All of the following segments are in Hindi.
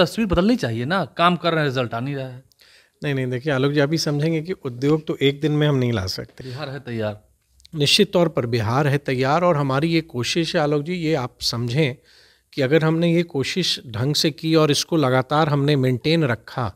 तस्वीर बदलनी चाहिए ना काम कर रहे हैं रिजल्ट आ नहीं रहा है नहीं नहीं देखिए आलोक जी अभी समझेंगे कि उद्योग तो एक दिन में हम नहीं ला सकते बिहार है तैयार निश्चित तौर पर बिहार है तैयार और हमारी ये कोशिश है आलोक जी ये आप समझें कि अगर हमने ये कोशिश ढंग से की और इसको लगातार हमने मेंटेन रखा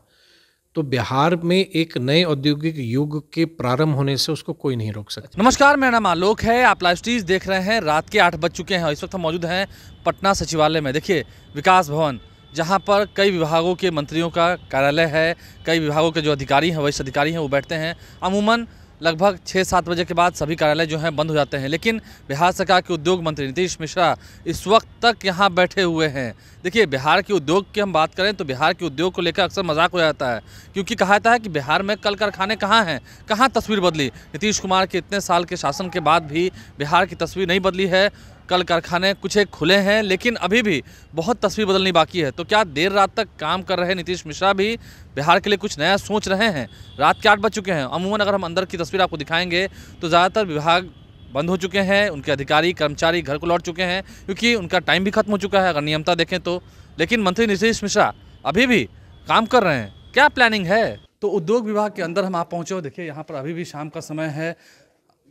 तो बिहार में एक नए औद्योगिक युग के प्रारंभ होने से उसको कोई नहीं रोक सकता नमस्कार मेरा नाम आलोक है आप लाइव स्टीज देख रहे हैं रात के आठ बज चुके हैं और इस वक्त हम मौजूद हैं पटना सचिवालय में देखिए विकास भवन जहाँ पर कई विभागों के मंत्रियों का कार्यालय है कई विभागों के जो अधिकारी हैं वरिष्ठ अधिकारी हैं वो बैठते हैं अमूमन लगभग छः सात बजे के बाद सभी कार्यालय जो हैं बंद हो जाते हैं लेकिन बिहार सरकार के उद्योग मंत्री नीतीश मिश्रा इस वक्त तक यहाँ बैठे हुए हैं देखिए बिहार के उद्योग की हम बात करें तो बिहार के उद्योग को लेकर अक्सर मजाक हो जाता है क्योंकि कहा जाता है कि बिहार में कल कारखाने कहाँ हैं कहाँ तस्वीर बदली नीतीश कुमार के इतने साल के शासन के बाद भी बिहार की तस्वीर नहीं बदली है कल कारखाने कुछ एक खुले हैं लेकिन अभी भी बहुत तस्वीर बदलनी बाकी है तो क्या देर रात तक काम कर रहे नीतीश मिश्रा भी बिहार के लिए कुछ नया सोच रहे हैं रात के आठ बज चुके हैं अमूमन अगर हम अंदर की तस्वीर आपको दिखाएंगे तो ज़्यादातर विभाग बंद हो चुके हैं उनके अधिकारी कर्मचारी घर को लौट चुके हैं क्योंकि उनका टाइम भी खत्म हो चुका है अगर नियमता देखें तो लेकिन मंत्री नीतीश मिश्रा अभी भी काम कर रहे हैं क्या प्लानिंग है तो उद्योग विभाग के अंदर हम आप पहुँचे हो देखिए यहाँ पर अभी भी शाम का समय है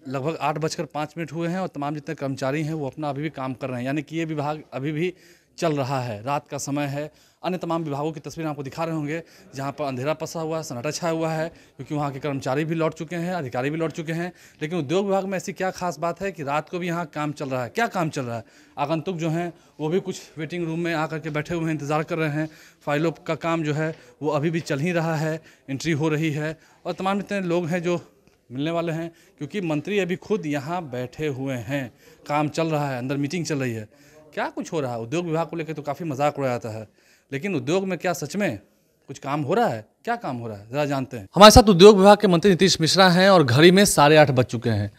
लगभग आठ बजकर पाँच मिनट हुए हैं और तमाम जितने कर्मचारी हैं वो अपना अभी भी काम कर रहे हैं यानी कि ये विभाग अभी भी चल रहा है रात का समय है अन्य तमाम विभागों की तस्वीरें आपको दिखा रहे होंगे जहाँ पर अंधेरा पसा हुआ है सन्नाटा छाया हुआ है क्योंकि वहाँ के कर्मचारी भी लौट चुके हैं अधिकारी भी लौट चुके हैं लेकिन उद्योग विभाग में ऐसी क्या खास बात है कि रात को भी यहाँ काम चल रहा है क्या काम चल रहा है आगंतुक जो हैं वो भी कुछ वेटिंग रूम में आकर के बैठे हुए हैं इंतज़ार कर रहे हैं फाइलों का काम जो है वो अभी भी चल ही रहा है एंट्री हो रही है और तमाम इतने लोग हैं जो मिलने वाले हैं क्योंकि मंत्री अभी खुद यहाँ बैठे हुए हैं काम चल रहा है अंदर मीटिंग चल रही है क्या कुछ हो रहा है उद्योग विभाग को लेकर तो काफ़ी मजाक उड़ाया जाता है लेकिन उद्योग में क्या सच में कुछ काम हो रहा है क्या काम हो रहा है जरा जानते हैं हमारे साथ उद्योग विभाग के मंत्री नीतीश मिश्रा हैं और घड़ी में साढ़े आठ बज चुके हैं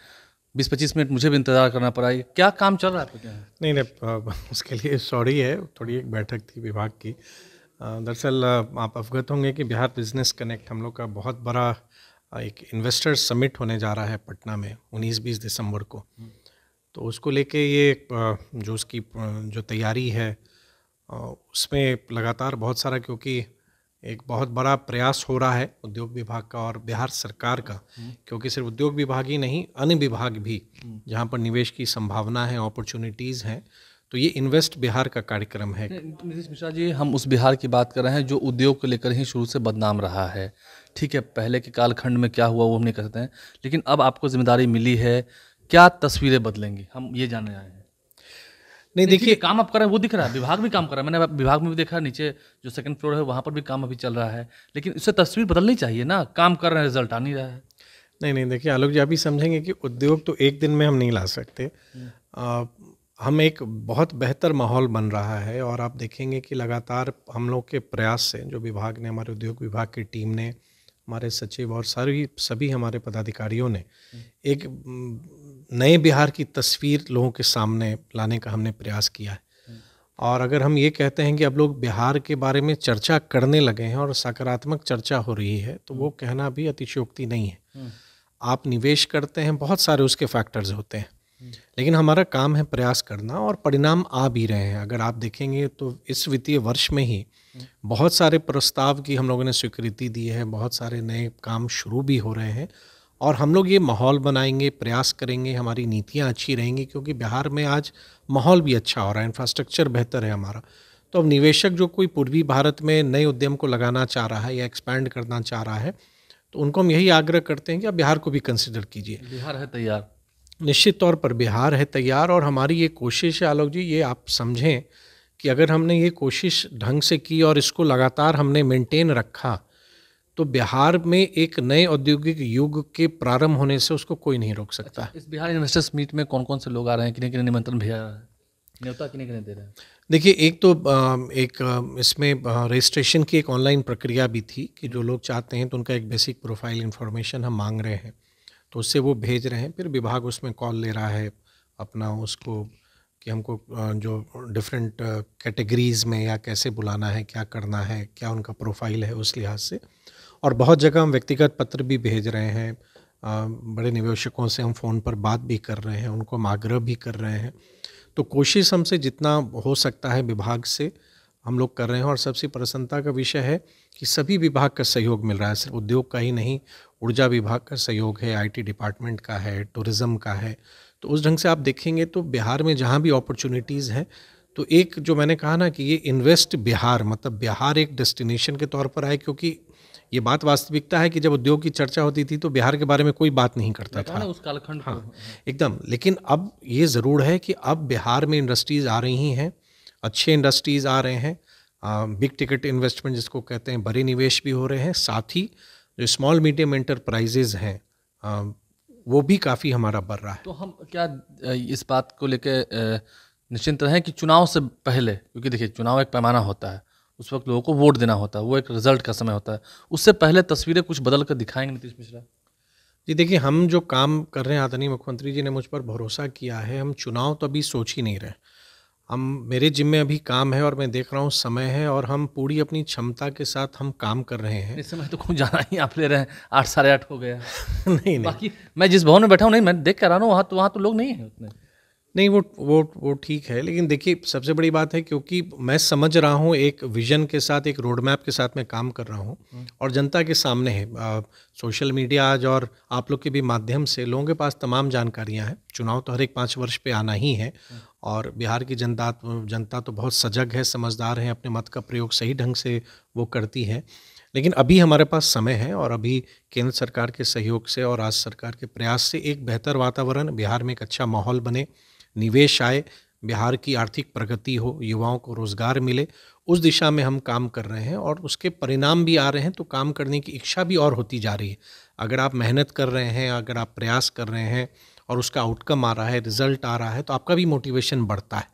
बीस पच्चीस मिनट मुझे भी इंतजार करना पड़ा है क्या काम चल रहा है नहीं नहीं उसके लिए सॉरी है थोड़ी एक बैठक थी विभाग की दरअसल आप अवगत होंगे कि बिहार बिजनेस कनेक्ट हम लोग का बहुत बड़ा हाँ, एक इन्वेस्टर समिट होने जा रहा है पटना में उन्नीस बीस दिसंबर को तो उसको लेके ये जो उसकी जो तैयारी है उसमें लगातार बहुत सारा क्योंकि एक बहुत बड़ा प्रयास हो रहा है उद्योग विभाग का और बिहार सरकार का क्योंकि सिर्फ उद्योग विभाग ही नहीं अन्य विभाग भी जहाँ पर निवेश की संभावना है अपॉर्चुनिटीज़ हैं तो ये इन्वेस्ट बिहार का कार्यक्रम है नीतीश मिश्रा जी हम उस बिहार की बात कर रहे हैं जो उद्योग को लेकर ही शुरू से बदनाम रहा है ठीक है पहले के कालखंड में क्या हुआ वो हम नहीं कह सकते हैं लेकिन अब आपको जिम्मेदारी मिली है क्या तस्वीरें बदलेंगी हम ये जानने आए हैं नहीं देखिए काम आप कर रहे हैं वो दिख रहा है विभाग भी काम कर रहा है मैंने विभाग में भी देखा नीचे जो सेकंड फ्लोर है वहाँ पर भी काम अभी चल रहा है लेकिन इससे तस्वीर बदलनी चाहिए ना काम कर रहे हैं रिजल्ट आ नहीं रहा है नहीं नहीं देखिए आलोक जी आप ही समझेंगे कि उद्योग तो एक दिन में हम नहीं ला सकते हम्म। हम एक बहुत बेहतर माहौल बन रहा है और आप देखेंगे कि लगातार हम लोग के प्रयास से जो विभाग ने हमारे उद्योग विभाग की टीम ने हमारे सचिव और सारी सभी हमारे पदाधिकारियों ने एक नए बिहार की तस्वीर लोगों के सामने लाने का हमने प्रयास किया है और अगर हम ये कहते हैं कि अब लोग बिहार के बारे में चर्चा करने लगे हैं और सकारात्मक चर्चा हो रही है तो वो कहना भी अतिशयोक्ति नहीं है आप निवेश करते हैं बहुत सारे उसके फैक्टर्स होते हैं लेकिन हमारा काम है प्रयास करना और परिणाम आ भी रहे हैं अगर आप देखेंगे तो इस वित्तीय वर्ष में ही बहुत सारे प्रस्ताव की हम लोगों ने स्वीकृति दी है बहुत सारे नए काम शुरू भी हो रहे हैं और हम लोग ये माहौल बनाएंगे प्रयास करेंगे हमारी नीतियाँ अच्छी रहेंगी क्योंकि बिहार में आज माहौल भी अच्छा हो रहा है इंफ्रास्ट्रक्चर बेहतर है हमारा तो अब निवेशक जो कोई पूर्वी भारत में नए उद्यम को लगाना चाह रहा है या एक्सपैंड करना चाह रहा है तो उनको हम यही आग्रह करते हैं कि आप बिहार को भी कंसिडर कीजिए बिहार है तैयार निश्चित तौर पर बिहार है तैयार और हमारी ये कोशिश है आलोक जी ये आप समझें कि अगर हमने ये कोशिश ढंग से की और इसको लगातार हमने मेंटेन रखा तो बिहार में एक नए औद्योगिक युग के प्रारंभ होने से उसको कोई नहीं रोक सकता अच्छा, इस बिहार इन्वेस्टर्स मीट में कौन कौन से लोग आ रहे हैं किन किन्हीं निमंत्रण भेजा रहा है न्योता किन्हें किन्हें दे रहे हैं देखिए एक तो एक इसमें रजिस्ट्रेशन की एक ऑनलाइन प्रक्रिया भी थी कि जो लोग चाहते हैं तो उनका एक बेसिक प्रोफाइल इन्फॉर्मेशन हम मांग रहे हैं तो उससे वो भेज रहे हैं फिर विभाग उसमें कॉल ले रहा है अपना उसको कि हमको जो डिफरेंट कैटेगरीज़ में या कैसे बुलाना है क्या करना है क्या उनका प्रोफाइल है उस लिहाज से और बहुत जगह हम व्यक्तिगत पत्र भी भेज रहे हैं बड़े निवेशकों से हम फ़ोन पर बात भी कर रहे हैं उनको हम आग्रह भी कर रहे हैं तो कोशिश हमसे जितना हो सकता है विभाग से हम लोग कर रहे हैं और सबसे प्रसन्नता का विषय है कि सभी विभाग का सहयोग मिल रहा है सिर्फ उद्योग का ही नहीं ऊर्जा विभाग का सहयोग है आईटी डिपार्टमेंट का है टूरिज़्म का है तो उस ढंग से आप देखेंगे तो बिहार में जहाँ भी अपॉर्चुनिटीज़ हैं तो एक जो मैंने कहा ना कि ये इन्वेस्ट बिहार मतलब बिहार एक डेस्टिनेशन के तौर पर आए क्योंकि ये बात वास्तविकता है कि जब उद्योग की चर्चा होती थी तो बिहार के बारे में कोई बात नहीं करता था उस कालखंड हाँ एकदम लेकिन अब ये ज़रूर है कि अब बिहार में इंडस्ट्रीज़ आ रही हैं अच्छे इंडस्ट्रीज़ आ रहे हैं बिग टिकट इन्वेस्टमेंट जिसको कहते हैं बड़े निवेश भी हो रहे हैं साथ ही जो स्मॉल मीडियम एंटरप्राइजेज हैं वो भी काफ़ी हमारा बढ़ रहा है तो हम क्या इस बात को लेकर निश्चिंत रहें कि चुनाव से पहले क्योंकि देखिए चुनाव एक पैमाना होता है उस वक्त लोगों को वोट देना होता है वो एक रिजल्ट का समय होता है उससे पहले तस्वीरें कुछ बदल कर दिखाएंगे नीतीश मिश्रा जी देखिए हम जो काम कर रहे हैं आदरणीय मुख्यमंत्री जी ने मुझ पर भरोसा किया है हम चुनाव तो अभी सोच ही नहीं रहे हम मेरे जिम में अभी काम है और मैं देख रहा हूँ समय है और हम पूरी अपनी क्षमता के साथ हम काम कर रहे हैं इस समय तो कुछ जाना ही आप ले रहे हैं आठ साढ़े आठ हो गया नहीं नहीं बाकी मैं जिस भवन में बैठा हूँ नहीं मैं देख कर आ रहा हूँ वहाँ तो वहाँ तो लोग नहीं है उतने नहीं वो वो वो ठीक है लेकिन देखिए सबसे बड़ी बात है क्योंकि मैं समझ रहा हूँ एक विजन के साथ एक रोड मैप के साथ मैं काम कर रहा हूँ हम्म। और जनता के सामने है आ, सोशल मीडिया आज और आप लोग के भी माध्यम से लोगों के पास तमाम जानकारियाँ हैं चुनाव तो हर एक पाँच वर्ष पे आना ही है हम्म। और बिहार की जनता जनता तो बहुत सजग है समझदार है अपने मत का प्रयोग सही ढंग से वो करती है लेकिन अभी हमारे पास समय है और अभी केंद्र सरकार के सहयोग से और राज्य सरकार के प्रयास से एक बेहतर वातावरण बिहार में एक अच्छा माहौल बने निवेश आए बिहार की आर्थिक प्रगति हो युवाओं को रोज़गार मिले उस दिशा में हम काम कर रहे हैं और उसके परिणाम भी आ रहे हैं तो काम करने की इच्छा भी और होती जा रही है अगर आप मेहनत कर रहे हैं अगर आप प्रयास कर रहे हैं और उसका आउटकम आ रहा है रिजल्ट आ रहा है तो आपका भी मोटिवेशन बढ़ता है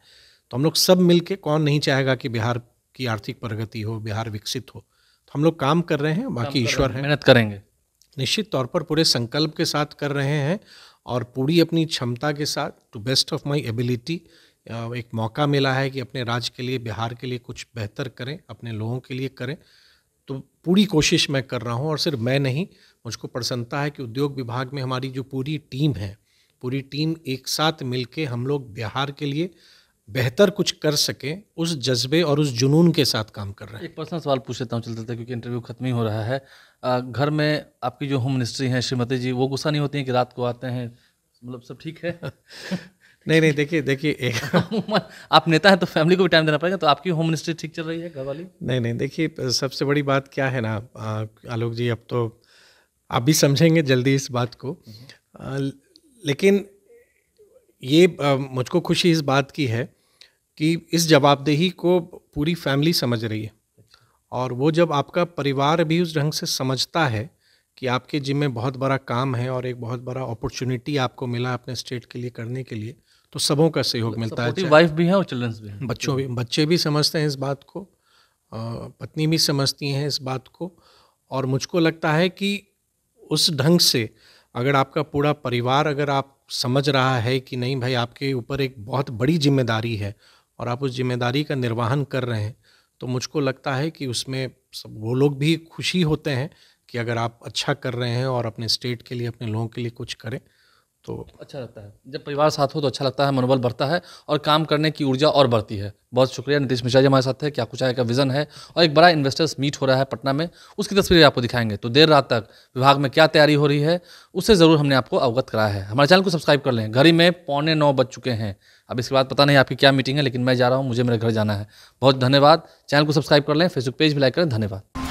तो हम लोग सब मिल के कौन नहीं चाहेगा कि बिहार की आर्थिक प्रगति हो बिहार विकसित हो तो हम लोग काम कर रहे हैं बाकी ईश्वर है मेहनत करेंगे निश्चित तौर पर पूरे संकल्प के साथ कर रहे हैं और पूरी अपनी क्षमता के साथ to best of my ability एक मौका मिला है कि अपने राज्य के लिए बिहार के लिए कुछ बेहतर करें अपने लोगों के लिए करें तो पूरी कोशिश मैं कर रहा हूँ और सिर्फ मैं नहीं मुझको प्रसन्नता है कि उद्योग विभाग में हमारी जो पूरी टीम है पूरी टीम एक साथ मिलके हम लोग बिहार के लिए बेहतर कुछ कर सके उस जज्बे और उस जुनून के साथ काम कर रहे हैं एक पर्सनल सवाल पूछ लेता हूँ चलते थे क्योंकि इंटरव्यू खत्म ही हो रहा है आ, घर में आपकी जो होम मिनिस्ट्री हैं श्रीमती जी वो गुस्सा नहीं होती हैं कि रात को आते हैं मतलब सब ठीक है नहीं नहीं देखिए देखिए एक आप नेता हैं तो फैमिली को भी टाइम देना पड़ेगा तो आपकी होम मिनिस्ट्री ठीक चल रही है घर वाली नहीं नहीं देखिए सबसे बड़ी बात क्या है ना आलोक जी अब तो आप भी समझेंगे जल्दी इस बात को लेकिन ये मुझको खुशी इस बात की है कि इस जवाबदेही को पूरी फैमिली समझ रही है और वो जब आपका परिवार भी उस ढंग से समझता है कि आपके जिम्मे बहुत बड़ा काम है और एक बहुत बड़ा अपॉर्चुनिटी आपको मिला अपने स्टेट के लिए करने के लिए तो सबों का सहयोग मिलता है वाइफ भी है और चिल्ड्रंस भी हैं बच्चों भी बच्चे भी समझते हैं इस बात को पत्नी भी समझती हैं इस बात को और मुझको लगता है कि उस ढंग से अगर आपका पूरा परिवार अगर आप समझ रहा है कि नहीं भाई आपके ऊपर एक बहुत बड़ी जिम्मेदारी है और आप उस जिम्मेदारी का निर्वाहन कर रहे हैं तो मुझको लगता है कि उसमें सब वो लोग भी खुशी होते हैं कि अगर आप अच्छा कर रहे हैं और अपने स्टेट के लिए अपने लोगों के लिए कुछ करें तो अच्छा लगता है जब परिवार साथ हो तो अच्छा लगता है मनोबल बढ़ता है और काम करने की ऊर्जा और बढ़ती है बहुत शुक्रिया नीतीश मिश्रा जी हमारे साथ है क्या कुछ आय का विजन है और एक बड़ा इन्वेस्टर्स मीट हो रहा है पटना में उसकी तस्वीरें आपको दिखाएंगे तो देर रात तक विभाग में क्या तैयारी हो रही है उससे ज़रूर हमने आपको अवगत कराया है हमारे चैनल को सब्सक्राइब कर लें घड़ी में पौने नौ बज चुके हैं अब इसके बाद पता नहीं आपकी क्या मीटिंग है लेकिन मैं जा रहा हूँ मुझे मेरे घर जाना है बहुत धन्यवाद चैनल को सब्सक्राइब कर लें फेसबुक पेज भी लाइक करें धन्यवाद